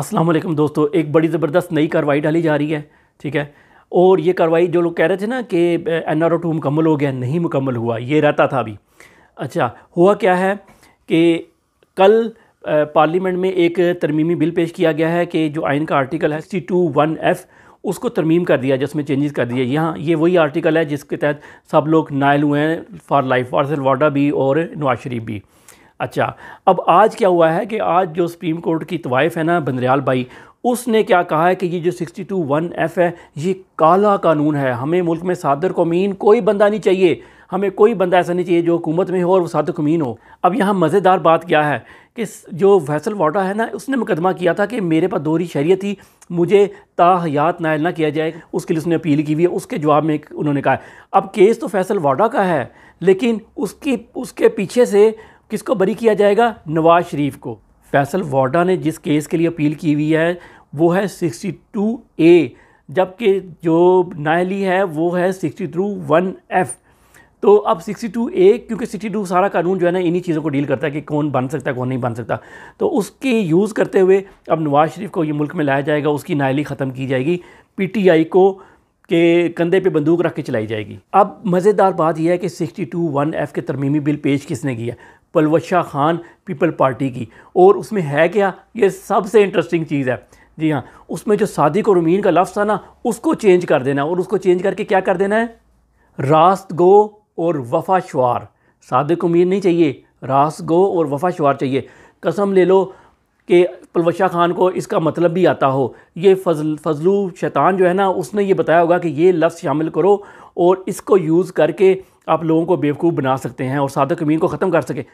असलम दोस्तों एक बड़ी ज़बरदस्त नई कार्रवाई डाली जा रही है ठीक है और ये कार्रवाई जो लोग कह रहे थे ना कि एन आर ओ टू मुकम्मल हो गया नहीं मुकम्मल हुआ ये रहता था अभी अच्छा हुआ क्या है कि कल पार्लियामेंट में एक तरमीमी बिल पेश किया गया है कि जो आइन का आर्टिकल है सी टू वन एफ़ उसको तरमीम कर दिया जिसमें चेंजेस कर दिए यहाँ ये वही आर्टिकल है जिसके तहत सब लोग नायल हुए हैं फॉर लाइफ फारसल वाडा भी और नवाज शरीफ भी अच्छा अब आज क्या हुआ है कि आज जो सुप्रीम कोर्ट की तवाइफ है ना बंदरयाल भाई उसने क्या कहा है कि ये जो सिक्सटी टू वन एफ़ है ये काला कानून है हमें मुल्क में सादर कमीन कोई बंदा नहीं चाहिए हमें कोई बंदा ऐसा नहीं चाहिए जो हुकूमत में हो और वो सादर कमीन हो अब यहाँ मज़ेदार बात क्या है कि जो फैसल वाटा है ना उसने मुकदमा किया था कि मेरे पास दोहरी शहरीत थी मुझे ताहयात नायल ना किया जाए उसके लिए उसने अपील की हुई है उसके जवाब में उन्होंने कहा अब केस तो फैसल वाटा का है लेकिन उसकी उसके पीछे से किसको बरी किया जाएगा नवाज शरीफ को फैसल वाडा ने जिस केस के लिए अपील की हुई है वो है सिक्सटी टू ए जबकि जो नायली है वो है सिक्सटी टू वन एफ़ तो अब सिक्सटी टू ए क्योंकि सिक्सटी टू सारा कानून जो है ना इन्हीं चीज़ों को डील करता है कि कौन बन सकता है कौन नहीं बन सकता तो उसके यूज़ करते हुए अब नवाज़ शरीफ को ये मुल्क में लाया जाएगा उसकी नायली ख़त्म की जाएगी पीटीआई को के कंधे पे बंदूक रख के चलाई जाएगी अब मज़ेदार बात यह है कि सिक्सटी टू वन एफ़ के तरमीमी बिल पेश किसने किया पलवशा खान पीपल पार्टी की और उसमें है क्या ये सबसे इंटरेस्टिंग चीज़ है जी हाँ उसमें जो सादिक और उमीन का लफ्ज़ था ना उसको चेंज कर देना और उसको चेंज करके क्या कर देना है रास्त गो और वफा शुार सादिक उमीन नहीं चाहिए रास गो और वफा शुार चाहिए कसम ले लो कि पलवशा खान को इसका मतलब भी आता हो ये फजल फजलू शैतान जो है ना उसने ये बताया होगा कि ये लफ्ज़ शामिल करो और इसको यूज़ करके आप लोगों को बेवकूफ़ बना सकते हैं और सादक अमीन को ख़त्म कर सकें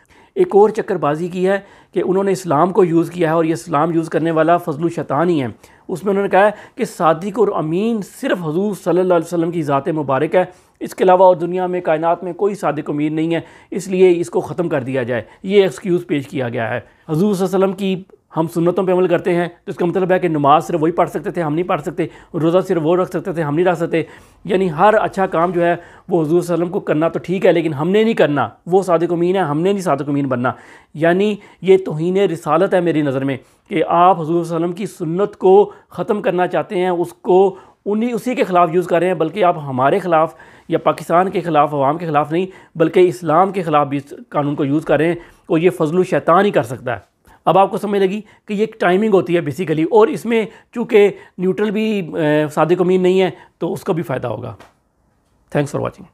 एक और चक्करबाजी की है कि उन्होंने इस्लाम को यूज़ किया है और ये इस्लाम यूज़ करने वाला फजल शैतान ही है उसमें उन्होंने कहा है कि सादिक और अमीन सिर्फ हजूर सल्ला वसम की ज़ात मुबारक है इसके अलावा और दुनिया में कायनात में कोई सादक अमीन नहीं है इसलिए इसको ख़त्म कर दिया जाए ये एक्सक्यूज़ पेश किया गया है हजूर वसलम की हम सुन्नतों पर अमल करते हैं तो इसका मतलब है कि नमाज सिर्फ वही पढ़ सकते थे हम नहीं पढ़ सकते रोज़ा सिर्फ वो रख सकते थे हम नहीं रख सकते यानी हर अच्छा काम जो है वो हजूर वसलम को करना तो ठीक है लेकिन हमने नहीं करना वो सादक उमीन है हमने नहीं सादक उमीन बनना यानी ये तोहन रिसालत है मेरी नज़र में कि आप हजूर वसलम की सुनत को ख़त्म करना चाहते हैं उसको उन्हीं उसी के ख़िलाफ़ यूज़ कर रहे हैं बल्कि आप हमारे ख़िलाफ़ या पाकिस्तान के ख़िलाफ़ अवाम के ख़िलाफ़ नहीं बल्कि इस्लाम के ख़िलाफ़ भी कानून को यूज़ कर रहे हैं और ये फजल शैतान ही कर सकता है अब आपको समझ लगी कि ये एक टाइमिंग होती है बेसिकली और इसमें चूँकि न्यूट्रल भी को मीन नहीं है तो उसका भी फ़ायदा होगा थैंक्स फॉर वॉचिंग